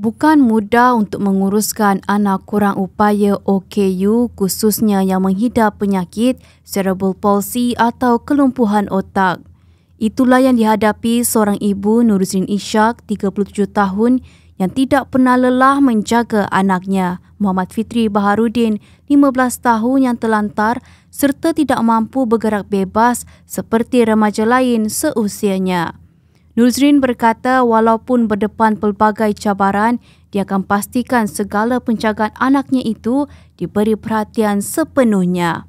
Bukan mudah untuk menguruskan anak kurang upaya OKU khususnya yang menghidap penyakit cerebral palsy atau kelumpuhan otak. Itulah yang dihadapi seorang ibu Nurusin Ishak, 37 tahun, yang tidak pernah lelah menjaga anaknya, Muhammad Fitri Baharudin, 15 tahun yang telantar serta tidak mampu bergerak bebas seperti remaja lain seusianya. Nuzrin berkata walaupun berdepan pelbagai cabaran, dia akan pastikan segala penjagaan anaknya itu diberi perhatian sepenuhnya.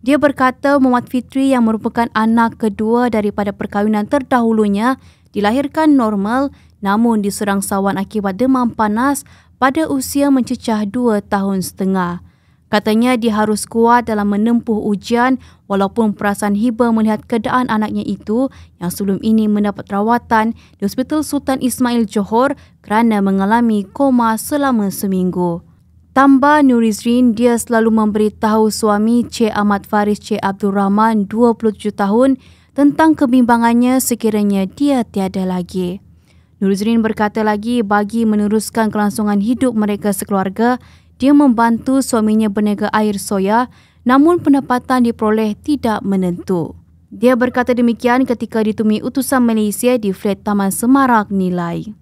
Dia berkata Muhammad Fitri yang merupakan anak kedua daripada perkahwinan terdahulunya dilahirkan normal namun diserang sawan akibat demam panas pada usia mencecah dua tahun setengah. Katanya dia harus kuat dalam menempuh ujian walaupun perasaan hiba melihat keadaan anaknya itu yang sebelum ini mendapat rawatan di Hospital Sultan Ismail Johor kerana mengalami koma selama seminggu. Tambah Nurizrin, dia selalu memberitahu suami C Ahmad Faris C Abdul Rahman, 27 tahun, tentang kebimbangannya sekiranya dia tiada lagi. Nurizrin berkata lagi bagi meneruskan kelangsungan hidup mereka sekeluarga, dia membantu suaminya berniaga air soya namun pendapatan diperoleh tidak menentu. Dia berkata demikian ketika ditemui utusan Malaysia di Flat Taman Semarak nilai.